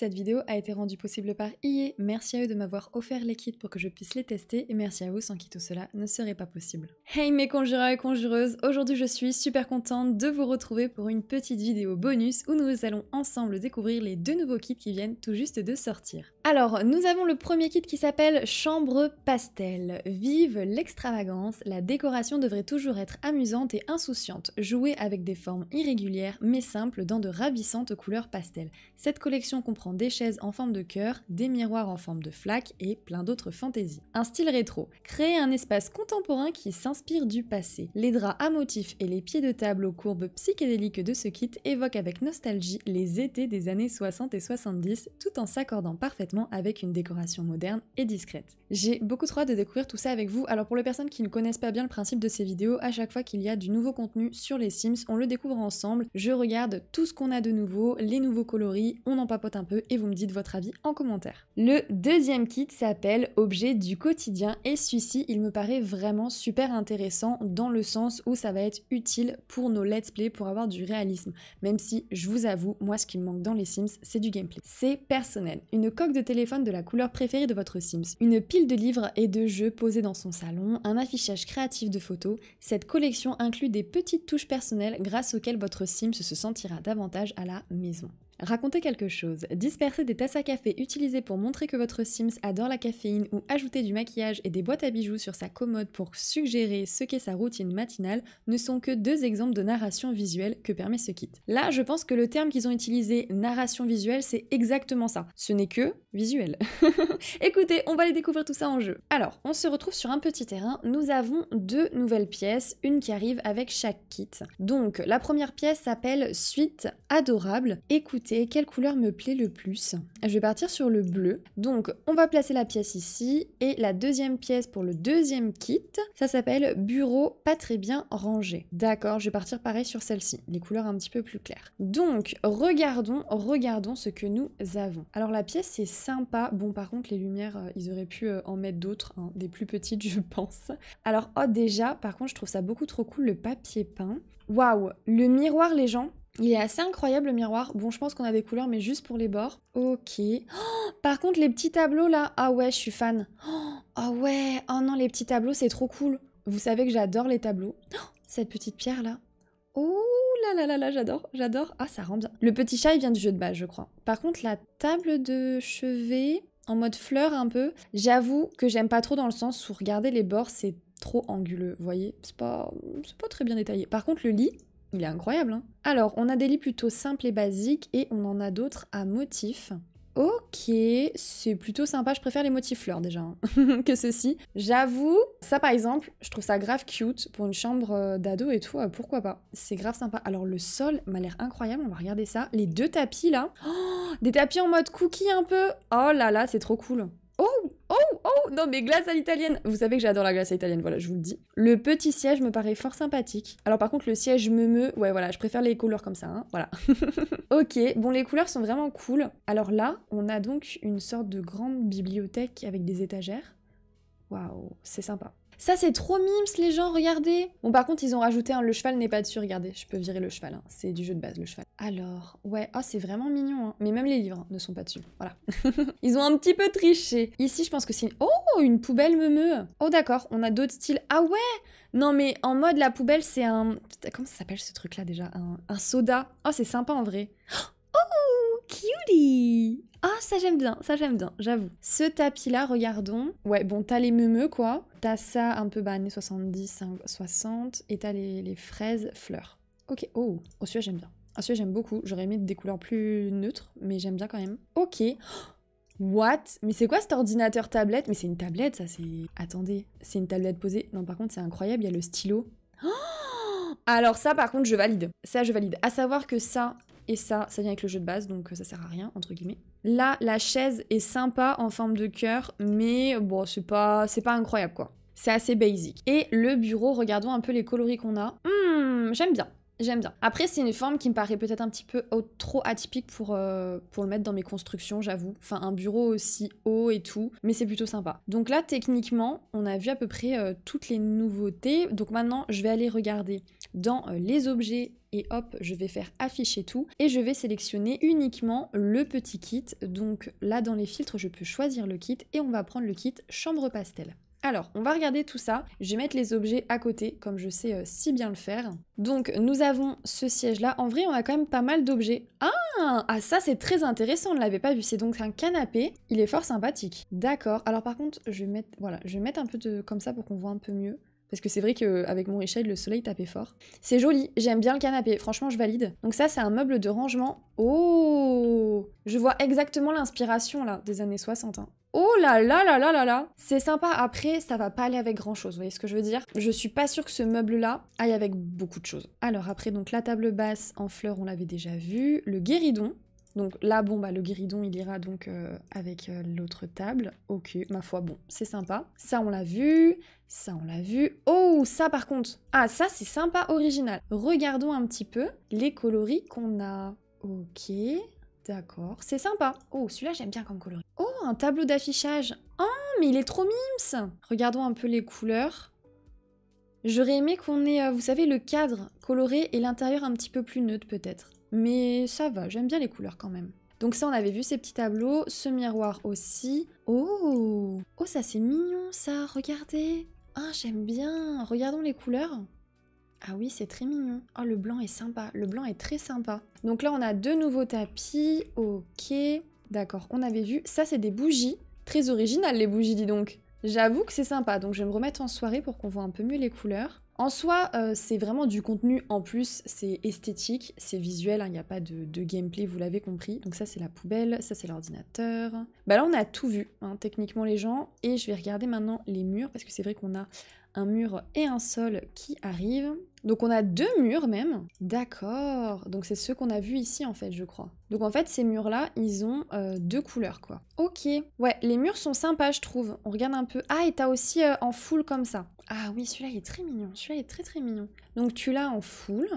Cette vidéo a été rendue possible par IE, merci à eux de m'avoir offert les kits pour que je puisse les tester et merci à vous sans qui tout cela ne serait pas possible. Hey mes conjureurs et conjureuses, aujourd'hui je suis super contente de vous retrouver pour une petite vidéo bonus où nous allons ensemble découvrir les deux nouveaux kits qui viennent tout juste de sortir. Alors, nous avons le premier kit qui s'appelle Chambre Pastel. Vive l'extravagance, la décoration devrait toujours être amusante et insouciante, jouée avec des formes irrégulières mais simples dans de ravissantes couleurs pastel. Cette collection comprend des chaises en forme de cœur, des miroirs en forme de flaque et plein d'autres fantaisies. Un style rétro. Créer un espace contemporain qui s'inspire du passé. Les draps à motifs et les pieds de table aux courbes psychédéliques de ce kit évoquent avec nostalgie les étés des années 60 et 70 tout en s'accordant parfaitement avec une décoration moderne et discrète. J'ai beaucoup trop hâte de découvrir tout ça avec vous. Alors pour les personnes qui ne connaissent pas bien le principe de ces vidéos, à chaque fois qu'il y a du nouveau contenu sur les Sims, on le découvre ensemble. Je regarde tout ce qu'on a de nouveau, les nouveaux coloris, on en papote un peu et vous me dites votre avis en commentaire. Le deuxième kit s'appelle Objet du quotidien et celui-ci, il me paraît vraiment super intéressant dans le sens où ça va être utile pour nos let's play pour avoir du réalisme. Même si, je vous avoue, moi ce qui me manque dans les Sims, c'est du gameplay. C'est personnel. Une coque de téléphone de la couleur préférée de votre Sims, une pile de livres et de jeux posés dans son salon, un affichage créatif de photos, cette collection inclut des petites touches personnelles grâce auxquelles votre Sims se sentira davantage à la maison. Raconter quelque chose, disperser des tasses à café utilisées pour montrer que votre Sims adore la caféine ou ajouter du maquillage et des boîtes à bijoux sur sa commode pour suggérer ce qu'est sa routine matinale ne sont que deux exemples de narration visuelle que permet ce kit. Là, je pense que le terme qu'ils ont utilisé, narration visuelle, c'est exactement ça. Ce n'est que visuel. Écoutez, on va aller découvrir tout ça en jeu. Alors, on se retrouve sur un petit terrain, nous avons deux nouvelles pièces, une qui arrive avec chaque kit. Donc, la première pièce s'appelle Suite adorable. Écoutez quelle couleur me plaît le plus. Je vais partir sur le bleu. Donc on va placer la pièce ici et la deuxième pièce pour le deuxième kit, ça s'appelle bureau pas très bien rangé. D'accord, je vais partir pareil sur celle-ci, les couleurs un petit peu plus claires. Donc regardons, regardons ce que nous avons. Alors la pièce c'est sympa, bon par contre les lumières euh, ils auraient pu euh, en mettre d'autres, hein, des plus petites je pense. Alors oh déjà par contre je trouve ça beaucoup trop cool le papier peint. Waouh, le miroir les gens, il est assez incroyable le miroir. Bon, je pense qu'on a des couleurs, mais juste pour les bords. Ok. Oh, par contre, les petits tableaux là, ah ouais, je suis fan. Oh, ah oh, ouais, oh non, les petits tableaux, c'est trop cool. Vous savez que j'adore les tableaux. Oh, cette petite pierre là. Oh là là là là, j'adore, j'adore. Ah, ça rend bien. Le petit chat, il vient du jeu de base, je crois. Par contre, la table de chevet, en mode fleur un peu, j'avoue que j'aime pas trop dans le sens où, regarder les bords, c'est trop anguleux, vous voyez C'est pas, pas très bien détaillé. Par contre, le lit, il est incroyable, hein. Alors, on a des lits plutôt simples et basiques, et on en a d'autres à motifs. Ok, c'est plutôt sympa, je préfère les motifs fleurs déjà hein, que ceci. J'avoue, ça par exemple, je trouve ça grave cute pour une chambre euh, d'ado et tout, euh, pourquoi pas. C'est grave sympa. Alors le sol m'a l'air incroyable, on va regarder ça. Les deux tapis là, des tapis en mode cookie un peu. Oh là là, c'est trop cool. Oh non mais glace à l'italienne Vous savez que j'adore la glace à l'italienne, voilà, je vous le dis. Le petit siège me paraît fort sympathique. Alors par contre le siège me me. ouais voilà, je préfère les couleurs comme ça, hein, voilà. ok, bon les couleurs sont vraiment cool. Alors là, on a donc une sorte de grande bibliothèque avec des étagères. Waouh, c'est sympa. Ça, c'est trop mimes, les gens, regardez Bon, par contre, ils ont rajouté un le cheval n'est pas dessus, regardez. Je peux virer le cheval, hein. c'est du jeu de base, le cheval. Alors, ouais, oh, c'est vraiment mignon, hein. Mais même les livres hein, ne sont pas dessus, voilà. ils ont un petit peu triché. Ici, je pense que c'est... Une... Oh, une poubelle me Oh, d'accord, on a d'autres styles. Ah ouais non mais en mode la poubelle c'est un... Comment ça s'appelle ce truc là déjà un... un soda. Oh c'est sympa en vrai cutie Ah, oh, ça j'aime bien, ça j'aime bien, j'avoue. Ce tapis-là, regardons. Ouais, bon, t'as les meumeux, quoi. T'as ça un peu bah, années 70, 60, hein, et t'as les, fraises fleurs. Ok, oh, au j'aime bien. Au j'aime beaucoup, j'aurais aimé des couleurs plus neutres, mais j'aime bien quand même. Ok What Mais c'est quoi cet ordinateur tablette Mais c'est une tablette, ça, c'est... Attendez, c'est une tablette posée. Non, par contre, c'est incroyable, il y a le stylo. alors ça, par contre, je valide. Ça, je valide. À savoir que ça, et ça, ça vient avec le jeu de base, donc euh, ça sert à rien, entre guillemets. Là, la chaise est sympa en forme de cœur, mais bon, c'est pas, pas incroyable quoi. C'est assez basic. Et le bureau, regardons un peu les coloris qu'on a. Hum, j'aime bien. J'aime bien. Après, c'est une forme qui me paraît peut-être un petit peu trop atypique pour, euh, pour le mettre dans mes constructions, j'avoue. Enfin, un bureau aussi haut et tout, mais c'est plutôt sympa. Donc là, techniquement, on a vu à peu près euh, toutes les nouveautés. Donc maintenant, je vais aller regarder dans euh, les objets et hop, je vais faire afficher tout et je vais sélectionner uniquement le petit kit. Donc là, dans les filtres, je peux choisir le kit et on va prendre le kit chambre pastel. Alors, on va regarder tout ça. Je vais mettre les objets à côté, comme je sais euh, si bien le faire. Donc, nous avons ce siège-là. En vrai, on a quand même pas mal d'objets. Ah, ah, ça, c'est très intéressant, on ne l'avait pas vu. C'est donc un canapé. Il est fort sympathique. D'accord. Alors, par contre, je vais mettre, voilà, je vais mettre un peu de comme ça pour qu'on voit un peu mieux. Parce que c'est vrai qu'avec mon échelle, le soleil tapait fort. C'est joli, j'aime bien le canapé, franchement je valide. Donc ça c'est un meuble de rangement. Oh Je vois exactement l'inspiration là des années 60. Hein. Oh là là là là là là C'est sympa, après ça va pas aller avec grand chose, vous voyez ce que je veux dire Je suis pas sûre que ce meuble là aille avec beaucoup de choses. Alors après donc la table basse en fleurs on l'avait déjà vu, le guéridon, donc là, bon, bah, le guéridon, il ira donc euh, avec euh, l'autre table. Ok, ma foi, bon, c'est sympa. Ça, on l'a vu. Ça, on l'a vu. Oh, ça, par contre. Ah, ça, c'est sympa, original. Regardons un petit peu les coloris qu'on a. Ok, d'accord. C'est sympa. Oh, celui-là, j'aime bien comme coloris. Oh, un tableau d'affichage. oh mais il est trop mims Regardons un peu les couleurs. J'aurais aimé qu'on ait, euh, vous savez, le cadre coloré et l'intérieur un petit peu plus neutre, peut-être mais ça va, j'aime bien les couleurs quand même. Donc ça, on avait vu ces petits tableaux, ce miroir aussi. Oh Oh, ça c'est mignon ça, regardez Ah, j'aime bien Regardons les couleurs ah oui, c'est très mignon. Oh, le blanc est sympa. Le blanc est très sympa. Donc là, on a deux nouveaux tapis. Ok. D'accord, on avait vu. Ça, c'est des bougies. Très originales, les bougies, dis donc. J'avoue que c'est sympa. Donc, je vais me remettre en soirée pour qu'on voit un peu mieux les couleurs. En soi, euh, c'est vraiment du contenu en plus, c'est esthétique, c'est visuel, il hein, n'y a pas de, gameplay, vous l'avez compris. Donc ça c'est la poubelle, ça c'est l'ordinateur. Bah là on a tout vu, hein, techniquement les gens, et je vais regarder maintenant les murs, parce que c'est vrai qu'on a un mur et un sol qui arrivent. Donc on a deux murs même. D'accord. Donc c'est ceux qu'on a vu ici en fait, je crois. Donc en fait, ces murs-là, ils ont euh, deux couleurs quoi. Ok. Ouais, les murs sont sympas, je trouve. On regarde un peu. Ah, et t'as aussi euh, en full comme ça. Ah oui, celui-là, il est très mignon. Celui-là, est très très mignon. Donc tu l'as en full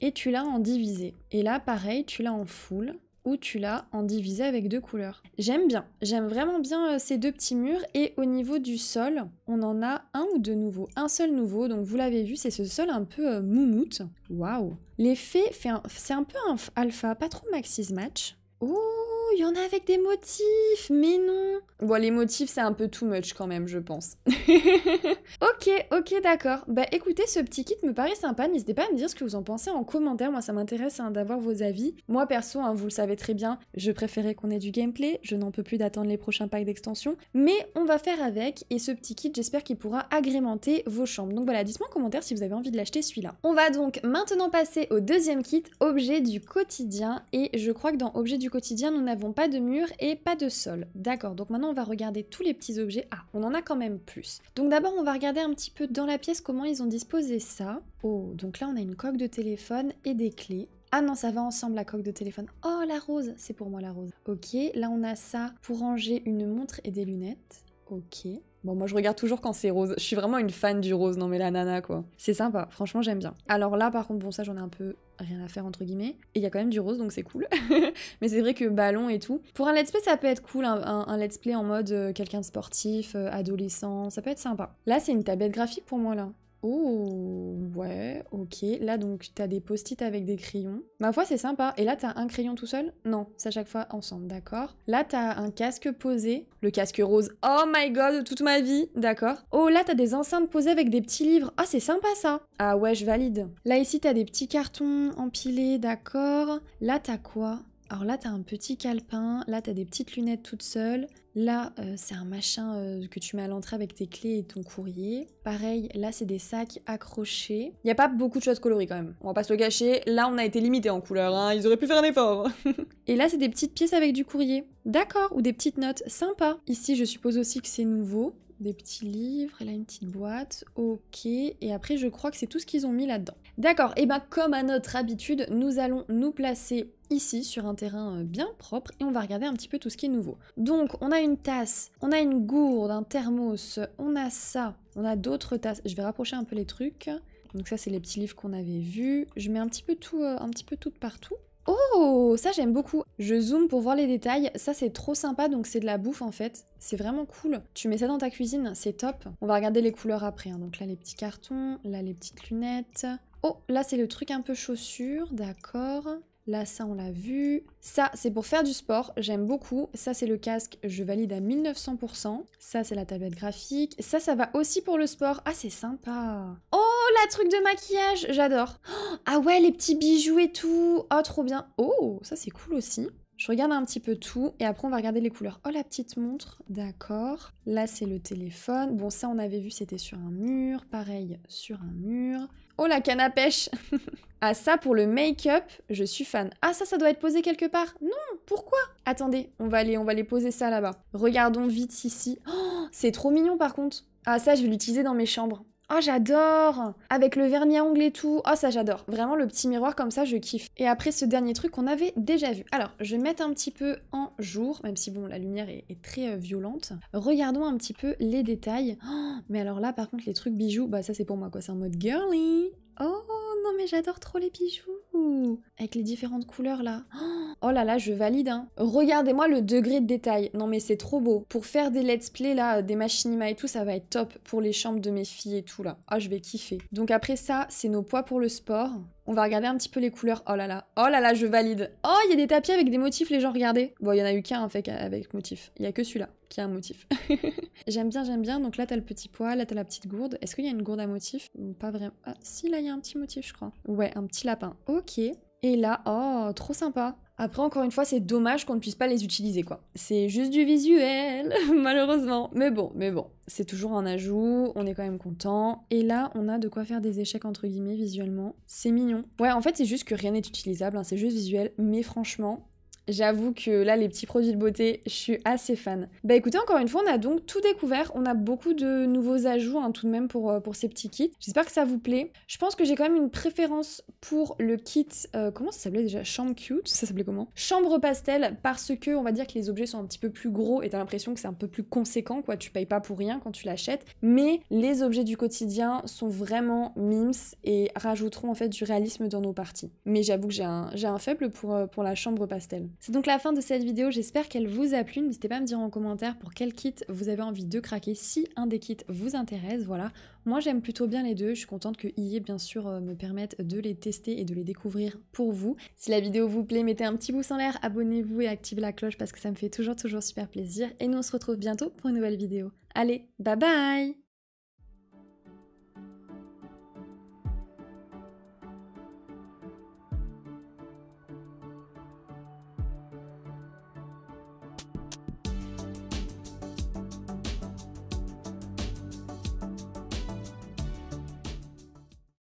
et tu l'as en divisé. Et là, pareil, tu l'as en full où tu l'as en divisé avec deux couleurs. J'aime bien, j'aime vraiment bien euh, ces deux petits murs et au niveau du sol, on en a un ou deux nouveaux, un seul nouveau, donc vous l'avez vu, c'est ce sol un peu euh, moumoute. Waouh L'effet, c'est un peu un alpha, pas trop maxis match. Oh Oh, il y en a avec des motifs, mais non. Bon, les motifs, c'est un peu too much quand même, je pense. ok, ok, d'accord. Bah écoutez, ce petit kit me paraît sympa. N'hésitez pas à me dire ce que vous en pensez en commentaire. Moi, ça m'intéresse hein, d'avoir vos avis. Moi, perso, hein, vous le savez très bien, je préférais qu'on ait du gameplay. Je n'en peux plus d'attendre les prochains packs d'extension. Mais on va faire avec. Et ce petit kit, j'espère qu'il pourra agrémenter vos chambres. Donc voilà, dites-moi en commentaire si vous avez envie de l'acheter celui-là. On va donc maintenant passer au deuxième kit, objet du quotidien. Et je crois que dans objet du quotidien, on a n'avons pas de mur et pas de sol. D'accord, donc maintenant on va regarder tous les petits objets. Ah, on en a quand même plus. Donc d'abord on va regarder un petit peu dans la pièce comment ils ont disposé ça. Oh, donc là on a une coque de téléphone et des clés. Ah non, ça va ensemble la coque de téléphone. Oh, la rose, c'est pour moi la rose. Ok, là on a ça pour ranger une montre et des lunettes. Ok. Bon, moi je regarde toujours quand c'est rose. Je suis vraiment une fan du rose, non mais la nana quoi. C'est sympa, franchement j'aime bien. Alors là par contre, bon ça j'en ai un peu rien à faire entre guillemets. Et il y a quand même du rose donc c'est cool. mais c'est vrai que ballon et tout. Pour un let's play ça peut être cool, un, let's play en mode euh, quelqu'un de sportif, euh, adolescent, ça peut être sympa. Là c'est une tablette graphique pour moi là. Oh, ouais, ok. Là, donc, t'as des post-it avec des crayons. Ma foi, c'est sympa. Et là, t'as un crayon tout seul Non, c'est à chaque fois ensemble, d'accord. Là, t'as un casque posé. Le casque rose. Oh my god, toute ma vie, d'accord. Oh, là, t'as des enceintes posées avec des petits livres. Ah, c'est sympa ça. Ah ouais, je valide. Là, ici, t'as des petits cartons empilés, d'accord. Là, t'as quoi alors là, t'as un petit calepin, là, t'as des petites lunettes toutes seules. Là, euh, c'est un machin euh, que tu mets à l'entrée avec tes clés et ton courrier. Pareil, là, c'est des sacs accrochés. Il n'y a pas beaucoup de choses colorées quand même. On va pas se le cacher. Là, on a été limité en couleurs, hein. Ils auraient pu faire un effort. et là, c'est des petites pièces avec du courrier. D'accord, ou des petites notes. Sympa. Ici, je suppose aussi que c'est nouveau. Des petits livres, et là, une petite boîte. Ok. Et après, je crois que c'est tout ce qu'ils ont mis là-dedans. D'accord, et eh bien comme à notre habitude, nous allons nous placer ici sur un terrain euh, bien propre et on va regarder un petit peu tout ce qui est nouveau. Donc on a une tasse, on a une gourde, un thermos, on a ça, on a d'autres tasses. Je vais rapprocher un peu les trucs. Donc ça c'est les petits livres qu'on avait vus. Je mets un petit peu tout, euh, un petit peu tout de partout. Oh, ça j'aime beaucoup. Je zoome pour voir les détails. Ça c'est trop sympa, donc c'est de la bouffe en fait. C'est vraiment cool. Tu mets ça dans ta cuisine, c'est top. On va regarder les couleurs après. Hein. Donc là les petits cartons, là les petites lunettes. Oh, là c'est le truc un peu chaussure, d'accord. Là, ça, on l'a vu. Ça, c'est pour faire du sport. J'aime beaucoup. Ça, c'est le casque. Je valide à 1900%. Ça, c'est la tablette graphique. Ça, ça va aussi pour le sport. Ah, c'est sympa. Oh, la truc de maquillage. J'adore. ah ouais, les petits bijoux et tout. Oh, trop bien. Oh, ça, c'est cool aussi. Je regarde un petit peu tout et après on va regarder les couleurs. Oh la petite montre, d'accord. Là c'est le téléphone. Bon ça on avait vu c'était sur un mur, pareil sur un mur. Oh la canne à pêche Ah ça pour le make-up, je suis fan. Ah ça, ça doit être posé quelque part. Non, pourquoi Attendez, on va aller, on va aller poser ça là-bas. Regardons vite ici. Oh, c'est trop mignon par contre. Ah ça, je vais l'utiliser dans mes chambres. Oh, j'adore Avec le vernis à ongles et tout. Oh, ça, j'adore. Vraiment, le petit miroir comme ça, je kiffe. Et après, ce dernier truc qu'on avait déjà vu. Alors, je vais mettre un petit peu en jour, même si, bon, la lumière est, très euh, violente. Regardons un petit peu les détails. Oh, mais alors là, par contre, les trucs bijoux, bah ça, c'est pour moi, quoi. C'est en mode girly. Oh, non, mais j'adore trop les bijoux Avec les différentes couleurs, là. Oh, Oh là là, je valide, hein. Regardez-moi le degré de détail. Non mais c'est trop beau. Pour faire des let's play là, euh, des machinima et tout, ça va être top pour les chambres de mes filles et tout là. Ah, je vais kiffer. Donc après ça, c'est nos poids pour le sport. On va regarder un petit peu les couleurs. Oh là là. Oh là là, je valide. Oh, il y a des tapis avec des motifs, les gens, regardez. Bon, il y en a eu qu'un en fait avec motif. Il y a que celui-là qui a un motif. j'aime bien, j'aime bien. Donc là, t'as le petit poids, là, t'as la petite gourde. Est-ce qu'il y a une gourde à motif Pas vraiment. Ah, si, là, il y a un petit motif, je crois. Ouais, un petit lapin. Ok. Et là, oh, trop sympa. Après, encore une fois, c'est dommage qu'on ne puisse pas les utiliser, quoi. C'est juste du visuel, malheureusement. Mais bon, mais bon, c'est toujours un ajout, on est quand même content. Et là, on a de quoi faire des échecs, entre guillemets, visuellement. C'est mignon. Ouais, en fait, c'est juste que rien n'est utilisable, hein, c'est juste visuel. Mais franchement, J'avoue que là, les petits produits de beauté, je suis assez fan. Bah écoutez, encore une fois, on a donc tout découvert. On a beaucoup de nouveaux ajouts hein, tout de même pour, euh, pour ces petits kits. J'espère que ça vous plaît. Je pense que j'ai quand même une préférence pour le kit. Euh, comment ça s'appelait déjà Chambre cute Ça s'appelait comment Chambre pastel parce que on va dire que les objets sont un petit peu plus gros et t'as l'impression que c'est un peu plus conséquent quoi. Tu payes pas pour rien quand tu l'achètes. Mais les objets du quotidien sont vraiment mimes et rajouteront en fait du réalisme dans nos parties. Mais j'avoue que j'ai un, un faible pour, euh, pour la chambre pastel. C'est donc la fin de cette vidéo, j'espère qu'elle vous a plu. N'hésitez pas à me dire en commentaire pour quel kit vous avez envie de craquer, si un des kits vous intéresse, voilà. Moi j'aime plutôt bien les deux, je suis contente que IE bien sûr euh, me permette de les tester et de les découvrir pour vous. Si la vidéo vous plaît, mettez un petit pouce en l'air, abonnez-vous et activez la cloche parce que ça me fait toujours toujours super plaisir. Et nous on se retrouve bientôt pour une nouvelle vidéo. Allez, bye bye